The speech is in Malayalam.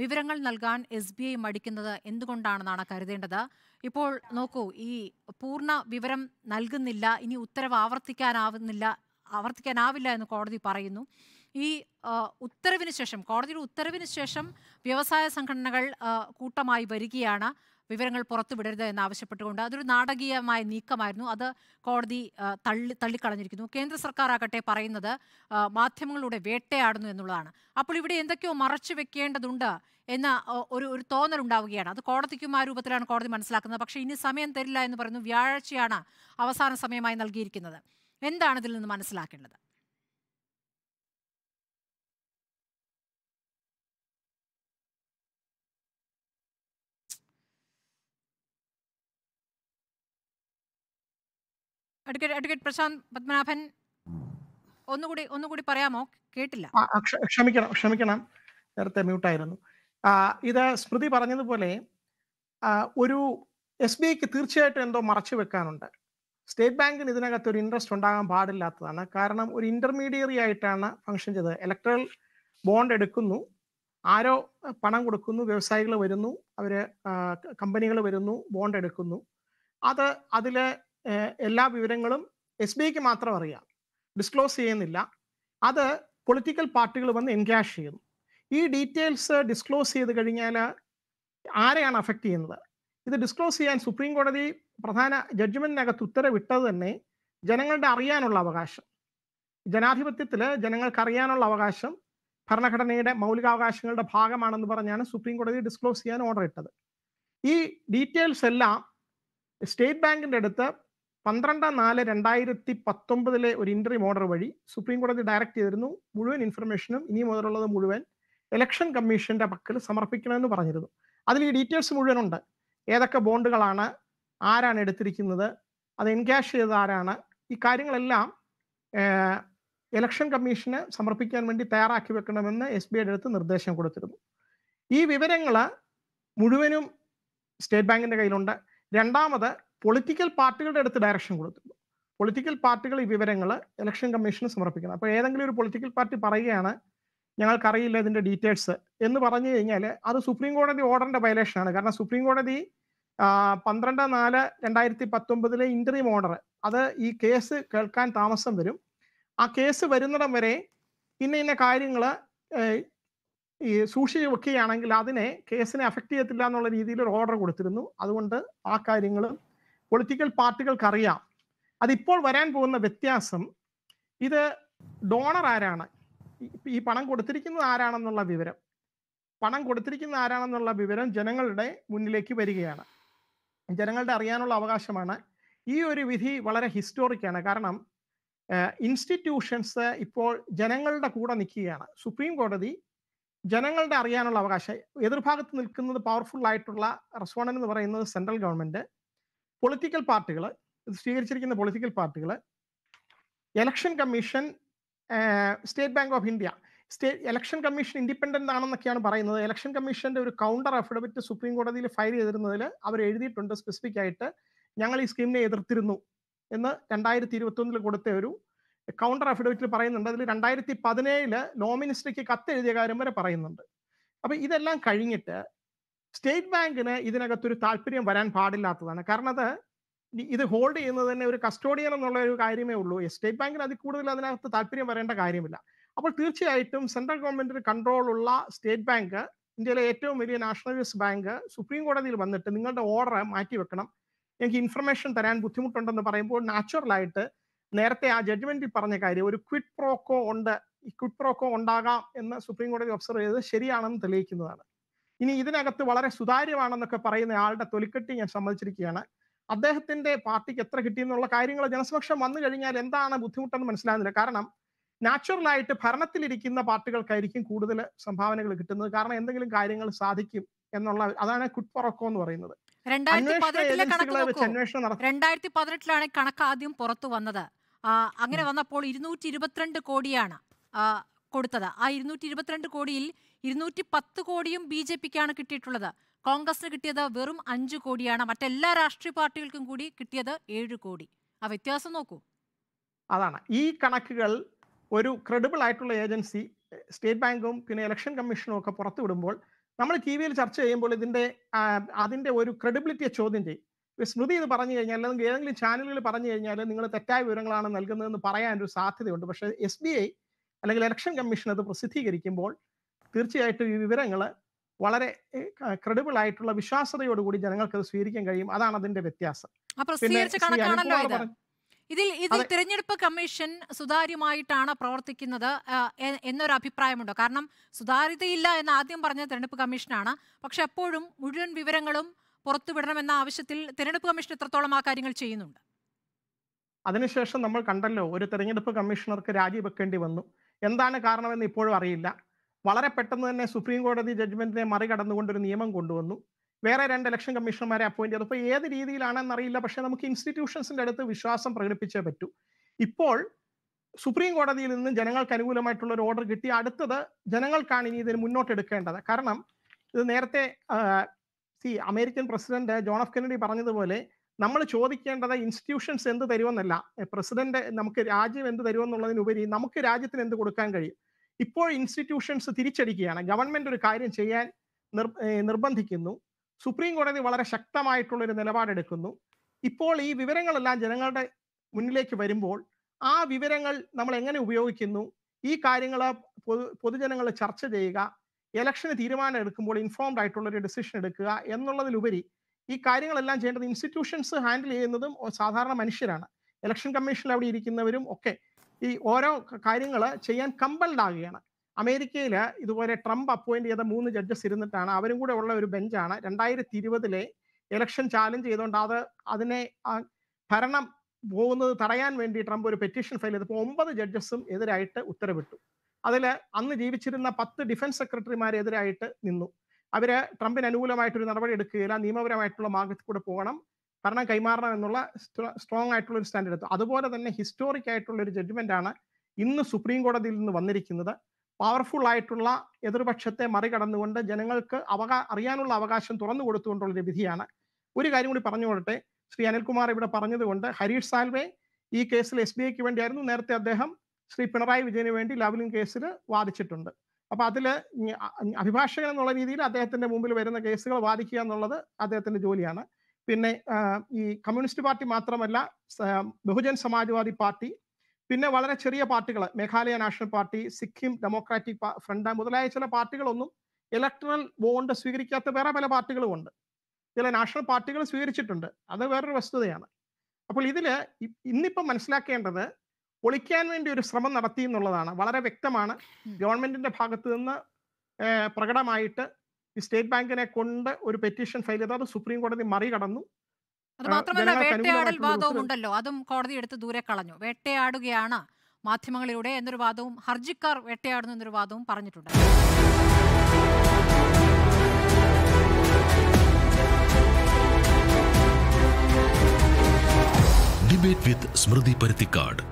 വിവരങ്ങൾ നൽകാൻ എസ് ബി ഐ മടിക്കുന്നത് എന്തുകൊണ്ടാണെന്നാണ് കരുതേണ്ടത് ഇപ്പോൾ നോക്കൂ ഈ പൂർണ്ണ വിവരം നൽകുന്നില്ല ഇനി ഉത്തരവ് ആവർത്തിക്കാനാവുന്നില്ല ആവർത്തിക്കാനാവില്ല എന്ന് കോടതി പറയുന്നു ഈ ഉത്തരവിന് ശേഷം കോടതിയുടെ ഉത്തരവിന് ശേഷം വ്യവസായ സംഘടനകൾ കൂട്ടമായി വരികയാണ് വിവരങ്ങൾ പുറത്തുവിടരുത് എന്നാവശ്യപ്പെട്ടുകൊണ്ട് അതൊരു നാടകീയമായ നീക്കമായിരുന്നു അത് കോടതി തള്ളി തള്ളിക്കളഞ്ഞിരിക്കുന്നു കേന്ദ്ര സർക്കാർ ആകട്ടെ പറയുന്നത് മാധ്യമങ്ങളുടെ വേട്ടയാടുന്നു എന്നുള്ളതാണ് അപ്പോൾ ഇവിടെ എന്തൊക്കെയോ മറച്ചു വെക്കേണ്ടതുണ്ട് എന്ന ഒരു ഒരു തോന്നൽ ഉണ്ടാവുകയാണ് അത് കോടതിക്കും ആ രൂപത്തിലാണ് കോടതി മനസ്സിലാക്കുന്നത് പക്ഷേ ഇനി സമയം തരില്ല എന്ന് പറയുന്നു വ്യാഴാഴ്ചയാണ് അവസാന സമയമായി നൽകിയിരിക്കുന്നത് എന്താണ് ഇതിൽ നിന്ന് മനസ്സിലാക്കേണ്ടത് അഡ്വക്കേറ്റ് അഡ്വക്കേറ്റ് പ്രശാന്ത് പത്മനാഭൻ ഒന്നുകൂടി ഒന്നുകൂടി പറയാമോ കേട്ടില്ല ക്ഷമിക്കണം ക്ഷമിക്കണം നേരത്തെ മ്യൂട്ടായിരുന്നു ഇത് സ്മൃതി പറഞ്ഞതുപോലെ ഒരു എസ് ബി ഐക്ക് തീർച്ചയായിട്ടും എന്തോ മറച്ചു വെക്കാനുണ്ട് സ്റ്റേറ്റ് ബാങ്കിന് ഇതിനകത്ത് ഒരു ഇൻട്രസ്റ്റ് ഉണ്ടാകാൻ പാടില്ലാത്തതാണ് കാരണം ഒരു ഇന്റർമീഡിയറി ആയിട്ടാണ് ഫംഗ്ഷൻ ചെയ്തത് ഇലക്ട്രൽ ബോണ്ട് എടുക്കുന്നു ആരോ പണം കൊടുക്കുന്നു വ്യവസായികൾ വരുന്നു അവർ കമ്പനികൾ വരുന്നു ബോണ്ട് എടുക്കുന്നു അത് അതിലെ എല്ലാ വിവരങ്ങളും എസ് ബി ഐക്ക് മാത്രം അറിയാം ഡിസ്ക്ലോസ് ചെയ്യുന്നില്ല അത് പൊളിറ്റിക്കൽ പാർട്ടികൾ വന്ന് എൻഗാഷ് ചെയ്യുന്നു ഈ ഡീറ്റെയിൽസ് ഡിസ്ക്ലോസ് ചെയ്ത് കഴിഞ്ഞാൽ ആരെയാണ് അഫക്റ്റ് ചെയ്യുന്നത് ഇത് ഡിസ്ക്ലോസ് ചെയ്യാൻ സുപ്രീം കോടതി പ്രധാന ജഡ്ജ്മെൻറ്റിനകത്ത് ഉത്തരവിട്ടത് തന്നെ ജനങ്ങളുടെ അറിയാനുള്ള അവകാശം ജനാധിപത്യത്തിൽ ജനങ്ങൾക്ക് അറിയാനുള്ള അവകാശം ഭരണഘടനയുടെ മൗലികാവകാശങ്ങളുടെ ഭാഗമാണെന്ന് പറഞ്ഞാണ് സുപ്രീം കോടതി ഡിസ്ക്ലോസ് ചെയ്യാൻ ഓർഡർ ഇട്ടത് ഈ ഡീറ്റെയിൽസ് എല്ലാം സ്റ്റേറ്റ് ബാങ്കിൻ്റെ അടുത്ത് പന്ത്രണ്ട് നാല് രണ്ടായിരത്തി പത്തൊമ്പതിലെ ഒരു ഇന്റർവ്യൂ ഓർഡർ വഴി സുപ്രീം കോടതി ഡയറക്റ്റ് ചെയ്തിരുന്നു മുഴുവൻ ഇൻഫർമേഷനും ഇനി മുതലുള്ളത് മുഴുവൻ ഇലക്ഷൻ കമ്മീഷന്റെ പക്കൽ സമർപ്പിക്കണമെന്ന് പറഞ്ഞിരുന്നു അതിൽ ഈ ഡീറ്റെയിൽസ് മുഴുവനുണ്ട് ഏതൊക്കെ ബോണ്ടുകളാണ് ആരാണ് എടുത്തിരിക്കുന്നത് അത് എൻകാഷ് ചെയ്തത് ആരാണ് ഈ കാര്യങ്ങളെല്ലാം ഇലക്ഷൻ കമ്മീഷന് സമർപ്പിക്കാൻ വേണ്ടി തയ്യാറാക്കി വെക്കണമെന്ന് എസ് ബി അടുത്ത് നിർദ്ദേശം കൊടുത്തിരുന്നു ഈ വിവരങ്ങൾ മുഴുവനും സ്റ്റേറ്റ് ബാങ്കിൻ്റെ കയ്യിലുണ്ട് രണ്ടാമത് പൊളിറ്റിക്കൽ പാർട്ടികളുടെ അടുത്ത് ഡയറക്ഷൻ കൊടുത്തുള്ളൂ പൊളിറ്റിക്കൽ പാർട്ടികൾ ഈ വിവരങ്ങൾ ഇലക്ഷൻ കമ്മീഷന് സമർപ്പിക്കണം അപ്പോൾ ഏതെങ്കിലും ഒരു പൊളിറ്റിക്കൽ പാർട്ടി പറയുകയാണ് ഞങ്ങൾക്കറിയില്ല ഇതിൻ്റെ ഡീറ്റെയിൽസ് എന്ന് പറഞ്ഞു കഴിഞ്ഞാൽ അത് സുപ്രീം കോടതി ഓർഡറിൻ്റെ വയലേഷനാണ് കാരണം സുപ്രീം കോടതി പന്ത്രണ്ട് നാല് രണ്ടായിരത്തി പത്തൊമ്പതിലെ ഇൻ്ററിം ഓർഡർ അത് ഈ കേസ് കേൾക്കാൻ താമസം വരും ആ കേസ് വരുന്നിടം വരെ ഇന്ന ഇന്ന കാര്യങ്ങൾ ഈ സൂക്ഷിച്ച് വെക്കുകയാണെങ്കിൽ അതിനെ കേസിനെ അഫക്റ്റ് ചെയ്യത്തില്ല എന്നുള്ള രീതിയിൽ ഒരു ഓർഡർ കൊടുത്തിരുന്നു അതുകൊണ്ട് ആ കാര്യങ്ങളും പൊളിറ്റിക്കൽ പാർട്ടികൾക്കറിയാം അതിപ്പോൾ വരാൻ പോകുന്ന വ്യത്യാസം ഇത് ഡോണർ ആരാണ് ഈ പണം കൊടുത്തിരിക്കുന്നത് ആരാണെന്നുള്ള വിവരം പണം കൊടുത്തിരിക്കുന്ന ആരാണെന്നുള്ള വിവരം ജനങ്ങളുടെ മുന്നിലേക്ക് വരികയാണ് ജനങ്ങളുടെ അറിയാനുള്ള അവകാശമാണ് ഈ ഒരു വിധി വളരെ ഹിസ്റ്റോറിക്കാണ് കാരണം ഇൻസ്റ്റിറ്റ്യൂഷൻസ് ഇപ്പോൾ ജനങ്ങളുടെ കൂടെ നിൽക്കുകയാണ് സുപ്രീം കോടതി ജനങ്ങളുടെ അറിയാനുള്ള അവകാശം എതിർഭാഗത്ത് നിൽക്കുന്നത് പവർഫുൾ ആയിട്ടുള്ള റെസ്പോണ്ടൻ എന്ന് പറയുന്നത് സെൻട്രൽ ഗവൺമെന്റ് പൊളിറ്റിക്കൽ പാർട്ടികൾ സ്വീകരിച്ചിരിക്കുന്ന പൊളിറ്റിക്കൽ പാർട്ടികൾ election commission state bank of India state election commission independent ആണെന്നൊക്കെയാണ് പറയുന്നത് എലക്ഷൻ കമ്മീഷന്റെ ഒരു കൗണ്ടർ അഫിഡവിറ്റ് സുപ്രീം കോടതിയിൽ ഫയൽ ചെയ്തിരുന്നതിൽ അവർ എഴുതിയിട്ടുണ്ട് സ്പെസിഫിക് ആയിട്ട് ഞങ്ങൾ ഈ സ്കീമിനെ എതിർത്തിരുന്നു എന്ന് രണ്ടായിരത്തി ഇരുപത്തൊന്നിൽ കൊടുത്ത ഒരു കൗണ്ടർ അഫിഡവിറ്റിൽ പറയുന്നുണ്ട് അതിൽ രണ്ടായിരത്തി പതിനേഴില് ലോ മിനിസ്റ്ററിക്ക് കത്ത് എഴുതിയ കാര്യം വരെ പറയുന്നുണ്ട് അപ്പൊ ഇതെല്ലാം കഴിഞ്ഞിട്ട് സ്റ്റേറ്റ് ബാങ്കിന് ഇതിനകത്തൊരു താല്പര്യം വരാൻ പാടില്ലാത്തതാണ് കാരണം അത് ഇത് ഹോൾഡ് ചെയ്യുന്നത് തന്നെ ഒരു കസ്റ്റോഡിയൻ എന്നുള്ള ഒരു കാര്യമേ ഉള്ളൂ സ്റ്റേറ്റ് ബാങ്കിന് അതിൽ കൂടുതൽ അതിനകത്ത് താല്പര്യം വരേണ്ട കാര്യമില്ല അപ്പോൾ തീർച്ചയായിട്ടും സെൻട്രൽ ഗവൺമെന്റിന് ഉള്ള സ്റ്റേറ്റ് ബാങ്ക് ഇന്ത്യയിലെ ഏറ്റവും വലിയ നാഷണലിസ്റ്റ് ബാങ്ക് സുപ്രീം കോടതിയിൽ വന്നിട്ട് നിങ്ങളുടെ ഓർഡർ മാറ്റി വെക്കണം എനിക്ക് ഇൻഫർമേഷൻ തരാൻ ബുദ്ധിമുട്ടുണ്ടെന്ന് പറയുമ്പോൾ നാച്ചുറലായിട്ട് നേരത്തെ ആ ജഡ്ജ്മെന്റിൽ പറഞ്ഞ കാര്യം ഒരു ക്വിഡ് പ്രോക്കോ ഉണ്ട് ഈ ക്വിഡ് പ്രോക്കോ ഉണ്ടാകാം എന്ന് സുപ്രീം കോടതി ഒബ്സർവ് ചെയ്തത് ശരിയാണെന്ന് തെളിയിക്കുന്നതാണ് ഇനി ഇതിനകത്ത് വളരെ സുതാര്യമാണെന്നൊക്കെ പറയുന്ന ആളുടെ തൊലിക്കെട്ടി ഞാൻ സമ്മതിച്ചിരിക്കുകയാണ് അദ്ദേഹത്തിന്റെ പാർട്ടിക്ക് എത്ര കിട്ടി എന്നുള്ള കാര്യങ്ങൾ ജനസമക്ഷം വന്നു കഴിഞ്ഞാൽ എന്താണ് ബുദ്ധിമുട്ടെന്ന് മനസ്സിലാകുന്നില്ല കാരണം നാച്ചുറലായിട്ട് ഭരണത്തിലിരിക്കുന്ന പാർട്ടികൾക്കായിരിക്കും കൂടുതൽ സംഭാവനകൾ കിട്ടുന്നത് കാരണം എന്തെങ്കിലും കാര്യങ്ങൾ സാധിക്കും എന്നുള്ള അതാണ് കുറ്റ് എന്ന് പറയുന്നത് രണ്ടായിരത്തി പതിനെട്ടിലാണ് കണക്ക് ആദ്യം പുറത്തു വന്നത് അങ്ങനെ വന്നപ്പോൾ ഇരുന്നൂറ്റി ഇരുപത്തിരണ്ട് കോടിയാണ് കൊടുത്തത് ആ ഇരുന്നൂറ്റി ഇരുപത്തിരണ്ട് കോടിയിൽ ഇരുന്നൂറ്റി പത്ത് കോടിയും ബി ജെ പിക്കാണ് കിട്ടിയിട്ടുള്ളത് കോൺഗ്രസിന് കിട്ടിയത് വെറും അഞ്ച് കോടിയാണ് മറ്റെല്ലാ രാഷ്ട്രീയ പാർട്ടികൾക്കും കൂടി കിട്ടിയത് ഏഴ് കോടി ആ വ്യത്യാസം നോക്കൂ അതാണ് ഈ കണക്കുകൾ ഒരു ക്രെഡിബിൾ ആയിട്ടുള്ള ഏജൻസി സ്റ്റേറ്റ് ബാങ്കും പിന്നെ ഇലക്ഷൻ കമ്മീഷനും ഒക്കെ പുറത്തുവിടുമ്പോൾ നമ്മൾ ടി വിയിൽ ചർച്ച ചെയ്യുമ്പോൾ ഇതിന്റെ അതിന്റെ ഒരു ക്രെഡിബിലിറ്റിയെ ചോദ്യം ചെയ്യും സ്മൃതി ഇത് പറഞ്ഞു കഴിഞ്ഞാൽ അല്ലെങ്കിൽ ഏതെങ്കിലും ചാനലുകൾ പറഞ്ഞു കഴിഞ്ഞാൽ നിങ്ങൾ തെറ്റായ വിവരങ്ങളാണ് നൽകുന്നതെന്ന് പറയാൻ ഒരു സാധ്യതയുണ്ട് പക്ഷേ എസ് ബി ഐ അല്ലെങ്കിൽ ഇലക്ഷൻ കമ്മീഷൻ അത് പ്രസിദ്ധീകരിക്കുമ്പോൾ തീർച്ചയായിട്ടും ഈ വിവരങ്ങൾ വളരെ ക്രെഡിബിൾ ആയിട്ടുള്ള വിശ്വാസതയോടുകൂടി ജനങ്ങൾക്ക് അത് സ്വീകരിക്കാൻ കഴിയും അതാണ് അതിന്റെ വ്യത്യാസം ഇതിൽ ഇതിൽ തിരഞ്ഞെടുപ്പ് കമ്മീഷൻ സുതാര്യമായിട്ടാണ് പ്രവർത്തിക്കുന്നത് എന്നൊരു അഭിപ്രായമുണ്ടോ കാരണം സുതാര്യതയില്ല എന്ന് ആദ്യം പറഞ്ഞ തിരഞ്ഞെടുപ്പ് കമ്മീഷനാണ് പക്ഷെ അപ്പോഴും മുഴുവൻ വിവരങ്ങളും പുറത്തുവിടണമെന്ന ആവശ്യത്തിൽ തിരഞ്ഞെടുപ്പ് കമ്മീഷൻ എത്രത്തോളം ആ കാര്യങ്ങൾ ചെയ്യുന്നുണ്ട് അതിനുശേഷം നമ്മൾ കണ്ടല്ലോ ഒരു തെരഞ്ഞെടുപ്പ് കമ്മീഷണർക്ക് രാജിവെക്കേണ്ടി വന്നു എന്താണ് കാരണമെന്ന് ഇപ്പോഴും അറിയില്ല വളരെ പെട്ടെന്ന് തന്നെ സുപ്രീം കോടതി ജഡ്ജ്മെന്റിനെ മറികടന്നുകൊണ്ട് ഒരു നിയമം കൊണ്ടുവന്നു വേറെ രണ്ട് ഇലക്ഷൻ കമ്മീഷണർമാരെ അപ്പോയിന്റ് ചെയ്തു അപ്പോൾ ഏത് രീതിയിലാണെന്ന് അറിയില്ല പക്ഷേ നമുക്ക് ഇൻസ്റ്റിറ്റ്യൂഷൻസിന്റെ അടുത്ത് വിശ്വാസം പ്രകടിപ്പിച്ചേ പറ്റൂ ഇപ്പോൾ സുപ്രീം കോടതിയിൽ നിന്ന് ജനങ്ങൾക്ക് അനുകൂലമായിട്ടുള്ള ഒരു ഓർഡർ കിട്ടി അടുത്തത് ജനങ്ങൾക്കാണ് ഇനി ഇതിന് മുന്നോട്ടെടുക്കേണ്ടത് കാരണം ഇത് നേരത്തെ സി American president John F Kennedy പറഞ്ഞതുപോലെ നമ്മൾ ചോദിക്കേണ്ടത് ഇൻസ്റ്റിറ്റ്യൂഷൻസ് എന്ത് തരുമെന്നല്ല പ്രസിഡന്റ് നമുക്ക് രാജ്യം എന്ത് തരുമെന്നുള്ളതിനുപരി നമുക്ക് രാജ്യത്തിന് എന്ത് കൊടുക്കാൻ കഴിയും ഇപ്പോൾ ഇൻസ്റ്റിറ്റ്യൂഷൻസ് തിരിച്ചടിക്കുകയാണ് ഗവൺമെന്റ് ഒരു കാര്യം ചെയ്യാൻ നിർബന്ധിക്കുന്നു സുപ്രീം കോടതി വളരെ ശക്തമായിട്ടുള്ള ഒരു നിലപാടെടുക്കുന്നു ഇപ്പോൾ ഈ വിവരങ്ങളെല്ലാം ജനങ്ങളുടെ മുന്നിലേക്ക് വരുമ്പോൾ ആ വിവരങ്ങൾ നമ്മൾ എങ്ങനെ ഉപയോഗിക്കുന്നു ഈ കാര്യങ്ങൾ പൊതു പൊതുജനങ്ങൾ ചർച്ച ചെയ്യുക ഇലക്ഷന് തീരുമാനം എടുക്കുമ്പോൾ ഇൻഫോംഡ് ആയിട്ടുള്ള ഒരു എടുക്കുക എന്നുള്ളതിലുപരി ഈ കാര്യങ്ങളെല്ലാം ചെയ്യേണ്ടത് ഇൻസ്റ്റിറ്റ്യൂഷൻസ് ഹാൻഡിൽ ചെയ്യുന്നതും സാധാരണ മനുഷ്യരാണ് ഇലക്ഷൻ കമ്മീഷനിൽ അവിടെ ഇരിക്കുന്നവരും ഒക്കെ ഈ ഓരോ കാര്യങ്ങൾ ചെയ്യാൻ കമ്പൽഡ് ആകുകയാണ് അമേരിക്കയിൽ ഇതുപോലെ ട്രംപ് അപ്പോയിന്റ് ചെയ്ത മൂന്ന് ജഡ്ജസ് ഇരുന്നിട്ടാണ് അവരും കൂടെ ഉള്ള ഒരു ബെഞ്ചാണ് രണ്ടായിരത്തി ഇരുപതിലെ ഇലക്ഷൻ ചാലഞ്ച് ചെയ്തുകൊണ്ട് അത് അതിനെ ഭരണം പോകുന്നത് തടയാൻ വേണ്ടി ട്രംപ് ഒരു പെറ്റീഷൻ ഫയൽ ചെയ്തപ്പോൾ ഒമ്പത് ജഡ്ജസും എതിരായിട്ട് ഉത്തരവിട്ടു അതിൽ അന്ന് ജീവിച്ചിരുന്ന പത്ത് ഡിഫൻസ് സെക്രട്ടറിമാരെതിരായിട്ട് നിന്നു അവര് ട്രംപിന് അനുകൂലമായിട്ടൊരു നടപടി എടുക്കുകയില്ല നിയമപരമായിട്ടുള്ള മാർഗത്തിൽ കൂടെ പോകണം ഭരണം കൈമാറണം എന്നുള്ള സ്ട്രോങ് ആയിട്ടുള്ള ഒരു സ്റ്റാൻഡ് എടുത്തു അതുപോലെ തന്നെ ഹിസ്റ്റോറിക് ആയിട്ടുള്ള ഒരു ജഡ്ജ്മെന്റ് ആണ് ഇന്ന് സുപ്രീം കോടതിയിൽ നിന്ന് വന്നിരിക്കുന്നത് പവർഫുൾ ആയിട്ടുള്ള എതിർപക്ഷത്തെ മറികടന്നുകൊണ്ട് ജനങ്ങൾക്ക് അവകാ അറിയാനുള്ള അവകാശം തുറന്നു ഒരു വിധിയാണ് ഒരു കാര്യം കൂടി പറഞ്ഞുകൊള്ളട്ടെ ശ്രീ അനിൽകുമാർ ഇവിടെ പറഞ്ഞതുകൊണ്ട് ഹരീഷ് സാൽവേ ഈ കേസിൽ എസ് ബി ഐക്ക് വേണ്ടിയായിരുന്നു നേരത്തെ അദ്ദേഹം ശ്രീ പിണറായി വിജയന് വേണ്ടി ലവ്ലിംഗ് കേസിൽ വാദിച്ചിട്ടുണ്ട് അപ്പൊ അതില് അഭിഭാഷകൻ എന്നുള്ള രീതിയിൽ അദ്ദേഹത്തിന്റെ മുമ്പിൽ വരുന്ന കേസുകൾ വാദിക്കുക എന്നുള്ളത് അദ്ദേഹത്തിന്റെ ജോലിയാണ് പിന്നെ ഈ കമ്മ്യൂണിസ്റ്റ് പാർട്ടി മാത്രമല്ല ബഹുജൻ സമാജ്വാദി പാർട്ടി പിന്നെ വളരെ ചെറിയ പാർട്ടികൾ Meghalaya national party Sikkim democratic front മുതലായ ചില പാർട്ടികളൊന്നും ഇലക്ട്രൽ ബോണ്ട് സ്വീകരിക്കാത്ത വേറെ പല പാർട്ടികളും ഉണ്ട് ചില നാഷണൽ പാർട്ടികൾ സ്വീകരിച്ചിട്ടുണ്ട് അത് വേറൊരു വസ്തുതയാണ് അപ്പോൾ ഇതിൽ ഇന്നിപ്പം മനസ്സിലാക്കേണ്ടത് പൊളിക്കാൻ വേണ്ടി ഒരു ശ്രമം നടത്തി എന്നുള്ളതാണ് വളരെ വ്യക്തമാണ് ഗവൺമെന്റിന്റെ ഭാഗത്ത് നിന്ന് പ്രകടമായിട്ട് ഈ സ്റ്റേറ്റ് ബാങ്കിനെ കൊണ്ട് ഒരു പെറ്റീഷൻ ഫയൽ ചെയ്ത് അത് സുപ്രീം കോടതി മറികടന്നു അത് മാത്രമല്ല വാദവും ഉണ്ടല്ലോ അതും കോടതി എടുത്ത് ദൂരെ കളഞ്ഞു വേട്ടയാടുകയാണ് മാധ്യമങ്ങളിലൂടെ എന്നൊരു വാദവും ഹർജിക്കാർ വേട്ടയാടുന്നു എന്നൊരു വാദവും പറഞ്ഞിട്ടുണ്ട് ഡിബേറ്റ് വിത്ത് സ്മൃതി പരുത്തിക്കാട്